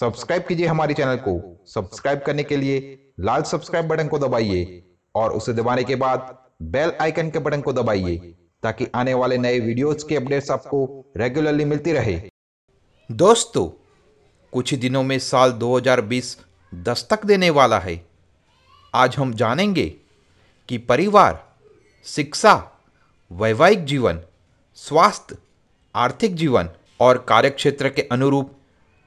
subscribe कीजिए हमारे channel को सब्सक्राइब करने के लिए लाल सब्सक्राइब बटन को दबाइए और उसे दबाने के बाद बेल आइकन के बटन को दबाइए ताकि आने वाले नए वीडियोस के अपडेट्स आपको रेगुलरली मिलती रहे दोस्तों कुछ ही दिनों में साल 2020 दस्तक देने वाला है आज हम जानेंगे कि परिवार शिक्षा वैवाहिक जीवन स्वास्थ्य आर्थिक जीवन और कार्यक्षेत्र के अनुरूप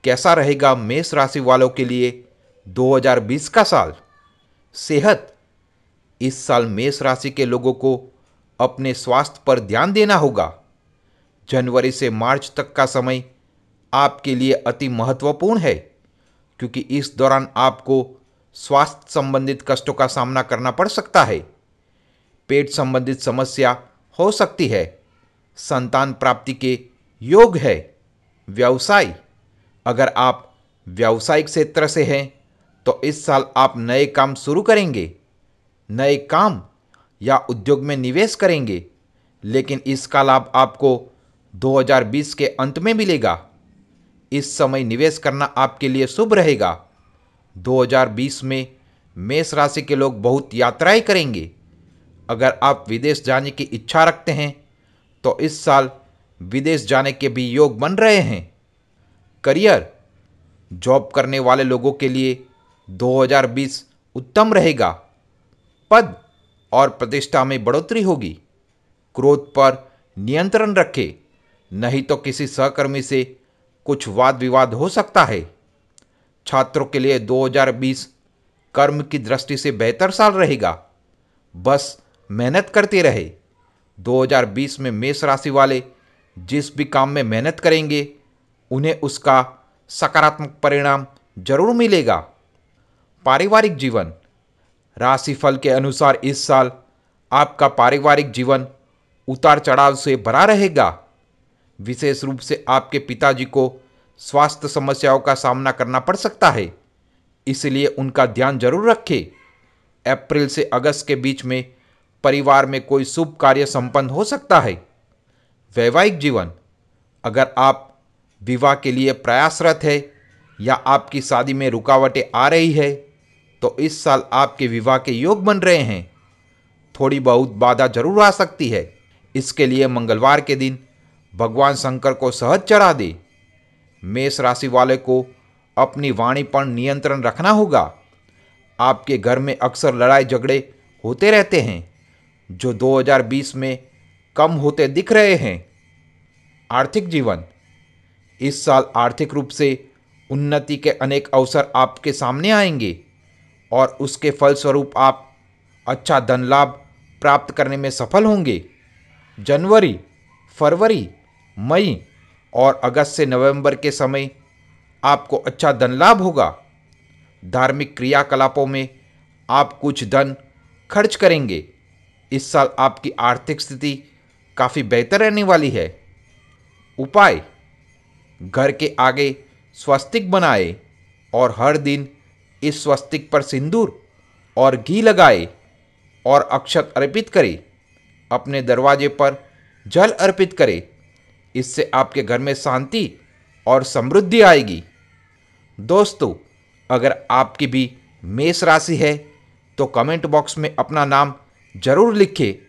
कैसा रहेगा मेष राशि वालों के लिए 2020 का साल सेहत इस साल मेष राशि के लोगों को अपने स्वास्थ्य पर ध्यान देना होगा जनवरी से मार्च तक का समय आपके लिए अति महत्वपूर्ण है क्योंकि इस दौरान आपको स्वास्थ्य संबंधित कष्टों का सामना करना पड़ सकता है पेट संबंधित समस्या हो सकती है संतान प्राप्ति के योग है व्यवसाय अगर आप व्यावसायिक क्षेत्र से हैं तो इस साल आप नए काम शुरू करेंगे नए काम या उद्योग में निवेश करेंगे लेकिन इसका लाभ आपको 2020 के अंत में मिलेगा इस समय निवेश करना आपके लिए शुभ रहेगा 2020 में मेष राशि के लोग बहुत यात्राएं करेंगे अगर आप विदेश जाने की इच्छा रखते हैं तो इस साल विदेश जाने के भी योग बन रहे हैं करियर जॉब करने वाले लोगों के लिए 2020 उत्तम रहेगा पद और प्रतिष्ठा में बढ़ोतरी होगी क्रोध पर नियंत्रण रखें नहीं तो किसी सहकर्मी से कुछ वाद विवाद हो सकता है छात्रों के लिए 2020 कर्म की दृष्टि से बेहतर साल रहेगा बस मेहनत करते रहे 2020 में मेष राशि वाले जिस भी काम में मेहनत करेंगे उन्हें उसका सकारात्मक परिणाम जरूर मिलेगा पारिवारिक जीवन राशिफल के अनुसार इस साल आपका पारिवारिक जीवन उतार चढ़ाव से भरा रहेगा विशेष रूप से आपके पिताजी को स्वास्थ्य समस्याओं का सामना करना पड़ सकता है इसलिए उनका ध्यान जरूर रखें अप्रैल से अगस्त के बीच में परिवार में कोई शुभ कार्य संपन्न हो सकता है वैवाहिक जीवन अगर आप विवाह के लिए प्रयासरत है या आपकी शादी में रुकावटें आ रही है तो इस साल आपके विवाह के योग बन रहे हैं थोड़ी बहुत बाधा जरूर आ सकती है इसके लिए मंगलवार के दिन भगवान शंकर को सहज चढ़ा दे मेष राशि वाले को अपनी वाणी पर नियंत्रण रखना होगा आपके घर में अक्सर लड़ाई झगड़े होते रहते हैं जो 2020 में कम होते दिख रहे हैं आर्थिक जीवन इस साल आर्थिक रूप से उन्नति के अनेक अवसर आपके सामने आएंगे और उसके फलस्वरूप आप अच्छा धन लाभ प्राप्त करने में सफल होंगे जनवरी फरवरी मई और अगस्त से नवंबर के समय आपको अच्छा धन लाभ होगा धार्मिक क्रियाकलापों में आप कुछ धन खर्च करेंगे इस साल आपकी आर्थिक स्थिति काफ़ी बेहतर रहने वाली है उपाय घर के आगे स्वस्तिक बनाए और हर दिन इस स्वस्तिक पर सिंदूर और घी लगाए और अक्षत अर्पित करे अपने दरवाजे पर जल अर्पित करे इससे आपके घर में शांति और समृद्धि आएगी दोस्तों अगर आपकी भी मेष राशि है तो कमेंट बॉक्स में अपना नाम जरूर लिखें